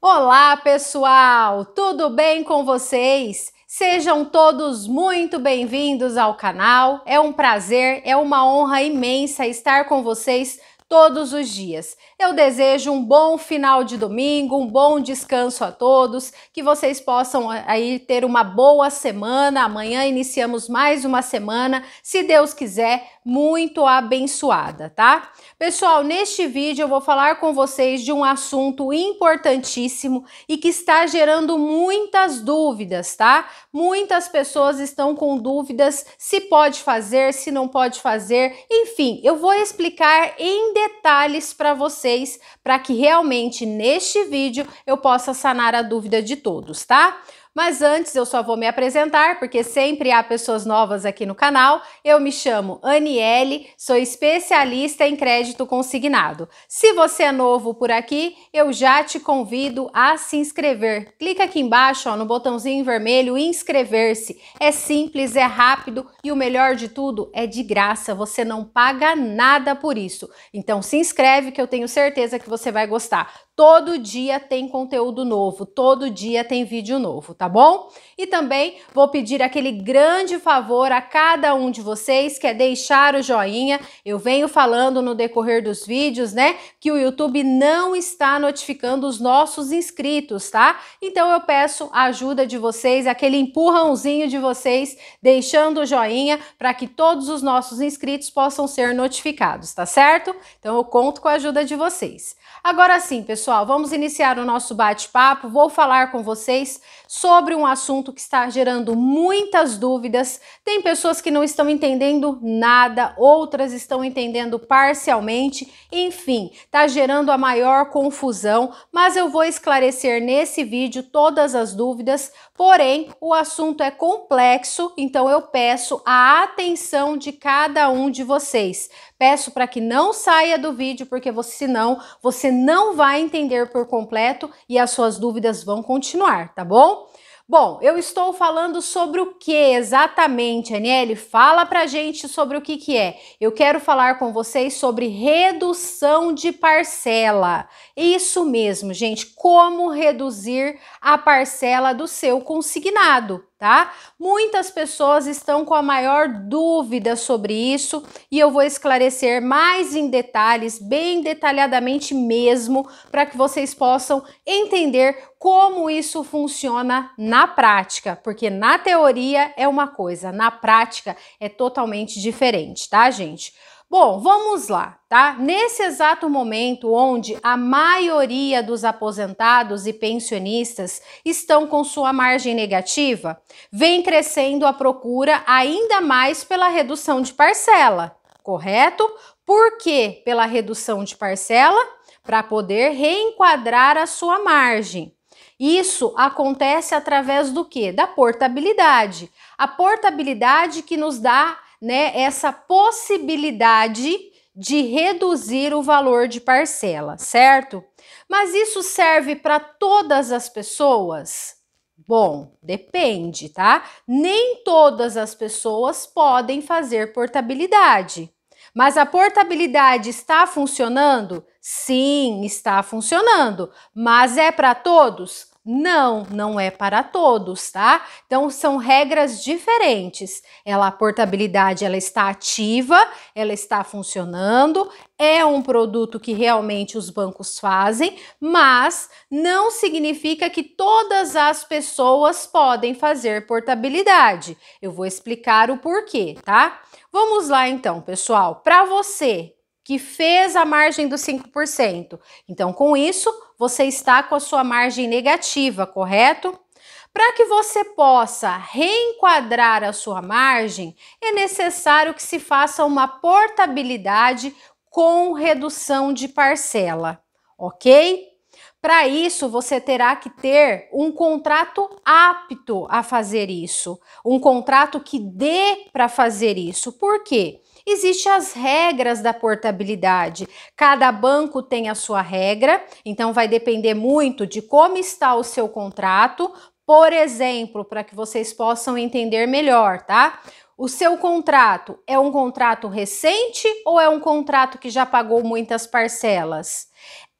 Olá, pessoal! Tudo bem com vocês? Sejam todos muito bem-vindos ao canal. É um prazer, é uma honra imensa estar com vocês todos os dias. Eu desejo um bom final de domingo, um bom descanso a todos, que vocês possam eh, aí ter uma boa semana. Amanhã iniciamos mais uma semana, se Deus quiser, muito abençoada, tá? Pessoal, neste vídeo eu vou falar com vocês de um assunto importantíssimo e que está gerando muitas dúvidas, tá? Muitas pessoas estão com dúvidas se pode fazer, se não pode fazer, enfim, eu vou explicar em detalhes para vocês, para que realmente neste vídeo eu possa sanar a dúvida de todos, tá? Mas antes eu só vou me apresentar, porque sempre há pessoas novas aqui no canal. Eu me chamo Aniele, sou especialista em crédito consignado. Se você é novo por aqui, eu já te convido a se inscrever. Clica aqui embaixo ó, no botãozinho vermelho inscrever-se. É simples, é rápido e o melhor de tudo é de graça. Você não paga nada por isso. Então se inscreve que eu tenho certeza que você vai gostar. Todo dia tem conteúdo novo, todo dia tem vídeo novo, tá bom? E também vou pedir aquele grande favor a cada um de vocês que é deixar o joinha. Eu venho falando no decorrer dos vídeos, né, que o YouTube não está notificando os nossos inscritos, tá? Então eu peço a ajuda de vocês, aquele empurrãozinho de vocês, deixando o joinha para que todos os nossos inscritos possam ser notificados, tá certo? Então eu conto com a ajuda de vocês. Agora sim, pessoal, vamos iniciar o nosso bate-papo. Vou falar com vocês sobre um assunto que está gerando muitas dúvidas. Tem pessoas que não estão entendendo nada, outras estão entendendo parcialmente. Enfim, está gerando a maior confusão, mas eu vou esclarecer nesse vídeo todas as dúvidas. Porém, o assunto é complexo, então eu peço a atenção de cada um de vocês. Peço para que não saia do vídeo, porque você, senão você não vai entender por completo e as suas dúvidas vão continuar, tá bom? Bom, eu estou falando sobre o que exatamente, Aniele? Fala a gente sobre o que, que é. Eu quero falar com vocês sobre redução de parcela. Isso mesmo, gente, como reduzir a parcela do seu consignado tá? Muitas pessoas estão com a maior dúvida sobre isso e eu vou esclarecer mais em detalhes, bem detalhadamente mesmo, para que vocês possam entender como isso funciona na prática, porque na teoria é uma coisa, na prática é totalmente diferente, tá, gente? Bom, vamos lá, tá? Nesse exato momento onde a maioria dos aposentados e pensionistas estão com sua margem negativa, vem crescendo a procura ainda mais pela redução de parcela, correto? Por que pela redução de parcela? Para poder reenquadrar a sua margem. Isso acontece através do que? Da portabilidade. A portabilidade que nos dá né, essa possibilidade de reduzir o valor de parcela, certo? Mas isso serve para todas as pessoas? Bom, depende, tá? Nem todas as pessoas podem fazer portabilidade. Mas a portabilidade está funcionando? Sim, está funcionando. Mas é para todos? Não, não é para todos, tá? Então são regras diferentes. Ela a portabilidade, ela está ativa, ela está funcionando, é um produto que realmente os bancos fazem, mas não significa que todas as pessoas podem fazer portabilidade. Eu vou explicar o porquê, tá? Vamos lá então, pessoal. Para você que fez a margem dos 5%. Então, com isso, você está com a sua margem negativa, correto? Para que você possa reenquadrar a sua margem, é necessário que se faça uma portabilidade com redução de parcela, ok? Para isso, você terá que ter um contrato apto a fazer isso, um contrato que dê para fazer isso. Por quê? Existem as regras da portabilidade. Cada banco tem a sua regra, então vai depender muito de como está o seu contrato. Por exemplo, para que vocês possam entender melhor, tá? O seu contrato é um contrato recente ou é um contrato que já pagou muitas parcelas?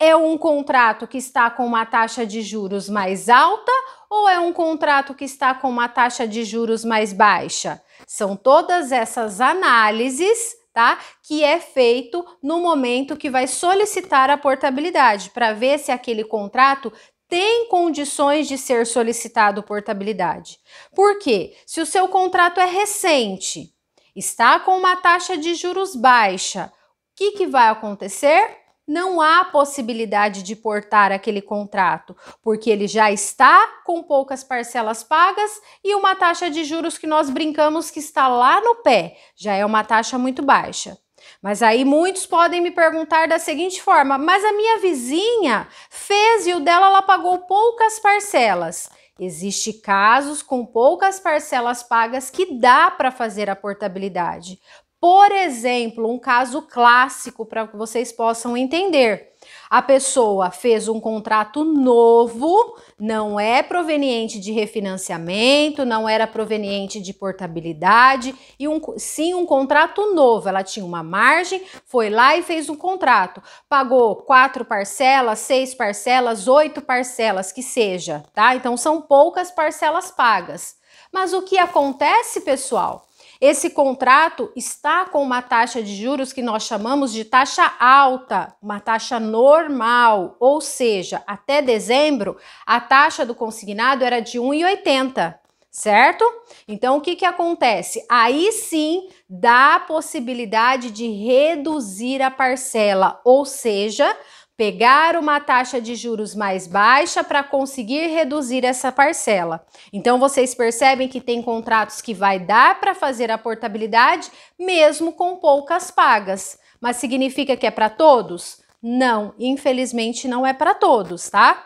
É um contrato que está com uma taxa de juros mais alta ou é um contrato que está com uma taxa de juros mais baixa? São todas essas análises Tá? Que é feito no momento que vai solicitar a portabilidade, para ver se aquele contrato tem condições de ser solicitado portabilidade. Por quê? Se o seu contrato é recente, está com uma taxa de juros baixa, o que, que vai acontecer? não há possibilidade de portar aquele contrato, porque ele já está com poucas parcelas pagas e uma taxa de juros que nós brincamos que está lá no pé, já é uma taxa muito baixa. Mas aí muitos podem me perguntar da seguinte forma: mas a minha vizinha fez e o dela ela pagou poucas parcelas. Existe casos com poucas parcelas pagas que dá para fazer a portabilidade. Por exemplo, um caso clássico para que vocês possam entender. A pessoa fez um contrato novo, não é proveniente de refinanciamento, não era proveniente de portabilidade, e um, sim um contrato novo. Ela tinha uma margem, foi lá e fez um contrato. Pagou quatro parcelas, seis parcelas, oito parcelas, que seja, tá? Então são poucas parcelas pagas. Mas o que acontece, pessoal? Esse contrato está com uma taxa de juros que nós chamamos de taxa alta, uma taxa normal, ou seja, até dezembro a taxa do consignado era de 1,80 certo? Então, o que, que acontece? Aí sim dá a possibilidade de reduzir a parcela, ou seja, pegar uma taxa de juros mais baixa para conseguir reduzir essa parcela. Então vocês percebem que tem contratos que vai dar para fazer a portabilidade mesmo com poucas pagas. Mas significa que é para todos? Não, infelizmente não é para todos, tá?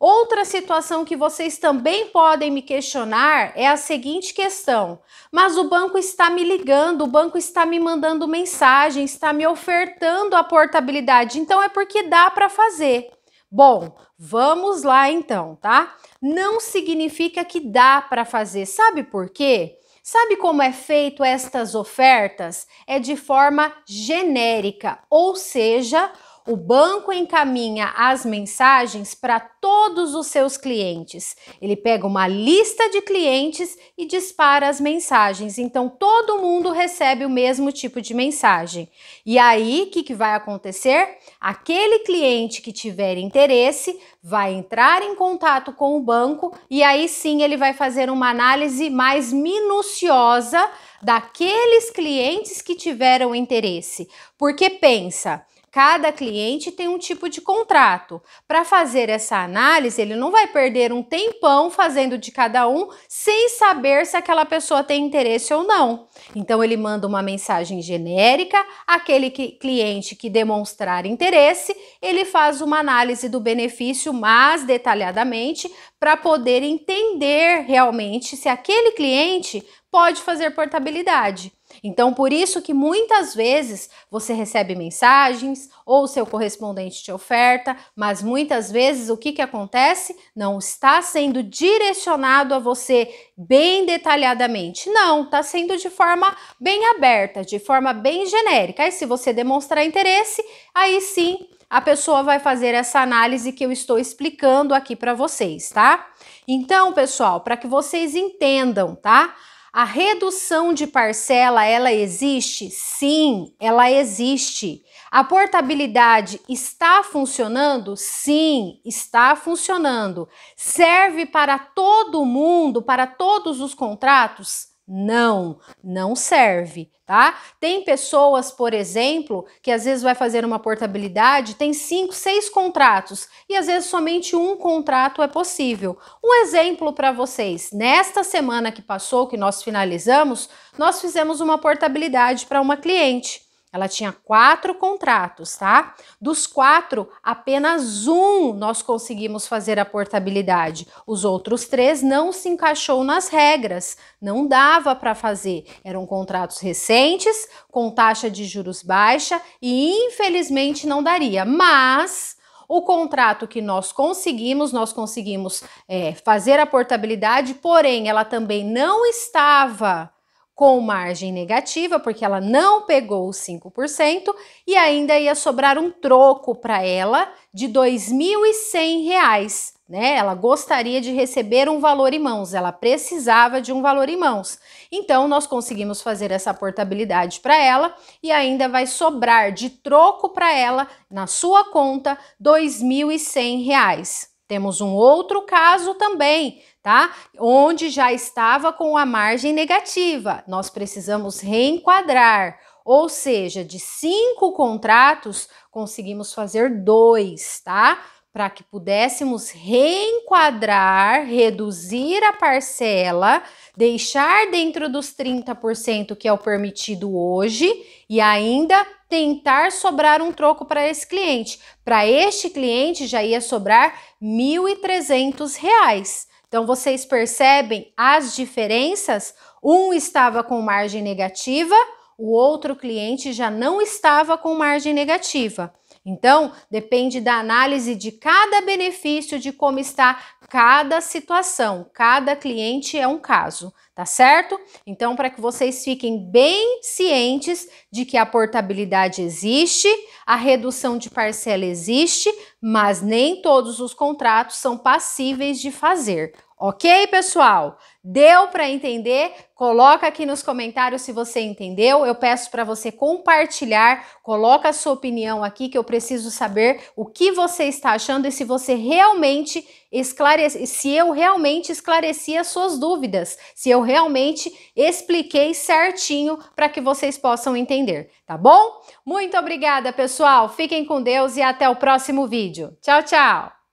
Outra situação que vocês também podem me questionar é a seguinte questão: mas o banco está me ligando, o banco está me mandando mensagem, está me ofertando a portabilidade, então é porque dá para fazer. Bom, vamos lá então, tá? Não significa que dá para fazer, sabe por quê? Sabe como é feito estas ofertas? É de forma genérica, ou seja, o banco encaminha as mensagens para todos os seus clientes. Ele pega uma lista de clientes e dispara as mensagens. Então todo mundo recebe o mesmo tipo de mensagem. E aí, o que, que vai acontecer? Aquele cliente que tiver interesse vai entrar em contato com o banco e aí sim ele vai fazer uma análise mais minuciosa daqueles clientes que tiveram interesse. Porque pensa, Cada cliente tem um tipo de contrato. Para fazer essa análise, ele não vai perder um tempão fazendo de cada um sem saber se aquela pessoa tem interesse ou não. Então, ele manda uma mensagem genérica, aquele que, cliente que demonstrar interesse, ele faz uma análise do benefício mais detalhadamente para poder entender realmente se aquele cliente pode fazer portabilidade. Então, por isso que muitas vezes você recebe mensagens ou seu correspondente te oferta, mas muitas vezes o que, que acontece? Não está sendo direcionado a você bem detalhadamente. Não, está sendo de forma bem aberta, de forma bem genérica. E se você demonstrar interesse, aí sim a pessoa vai fazer essa análise que eu estou explicando aqui para vocês, tá? Então, pessoal, para que vocês entendam, tá? A redução de parcela, ela existe? Sim, ela existe. A portabilidade está funcionando? Sim, está funcionando. Serve para todo mundo, para todos os contratos? Não, não serve, tá? Tem pessoas, por exemplo, que às vezes vai fazer uma portabilidade, tem cinco, seis contratos e às vezes somente um contrato é possível. Um exemplo para vocês: nesta semana que passou, que nós finalizamos, nós fizemos uma portabilidade para uma cliente. Ela tinha quatro contratos, tá? Dos quatro, apenas um nós conseguimos fazer a portabilidade. Os outros três não se encaixou nas regras, não dava para fazer. Eram contratos recentes, com taxa de juros baixa e infelizmente não daria. Mas o contrato que nós conseguimos, nós conseguimos é, fazer a portabilidade, porém ela também não estava com margem negativa, porque ela não pegou os 5%, e ainda ia sobrar um troco para ela de R$ 2.100, né? Ela gostaria de receber um valor em mãos, ela precisava de um valor em mãos. Então nós conseguimos fazer essa portabilidade para ela e ainda vai sobrar de troco para ela na sua conta R$ 2.100. Temos um outro caso também tá? Onde já estava com a margem negativa. Nós precisamos reenquadrar. Ou seja, de cinco contratos, conseguimos fazer dois, tá? Para que pudéssemos reenquadrar, reduzir a parcela, deixar dentro dos 30% que é o permitido hoje e ainda tentar sobrar um troco para esse cliente. Para este cliente já ia sobrar R$ 1.300. Então vocês percebem as diferenças? Um estava com margem negativa, o outro cliente já não estava com margem negativa. Então, depende da análise de cada benefício, de como está cada situação. Cada cliente é um caso, tá certo? Então, para que vocês fiquem bem cientes de que a portabilidade existe, a redução de parcela existe, mas nem todos os contratos são passíveis de fazer. Ok, pessoal? Deu para entender? Coloca aqui nos comentários se você entendeu. Eu peço para você compartilhar, coloca a sua opinião aqui que eu preciso saber o que você está achando e se você realmente esclarece, se eu realmente esclareci as suas dúvidas, se eu realmente expliquei certinho para que vocês possam entender, tá bom? Muito obrigada, pessoal. Fiquem com Deus e até o próximo vídeo. Tchau, tchau.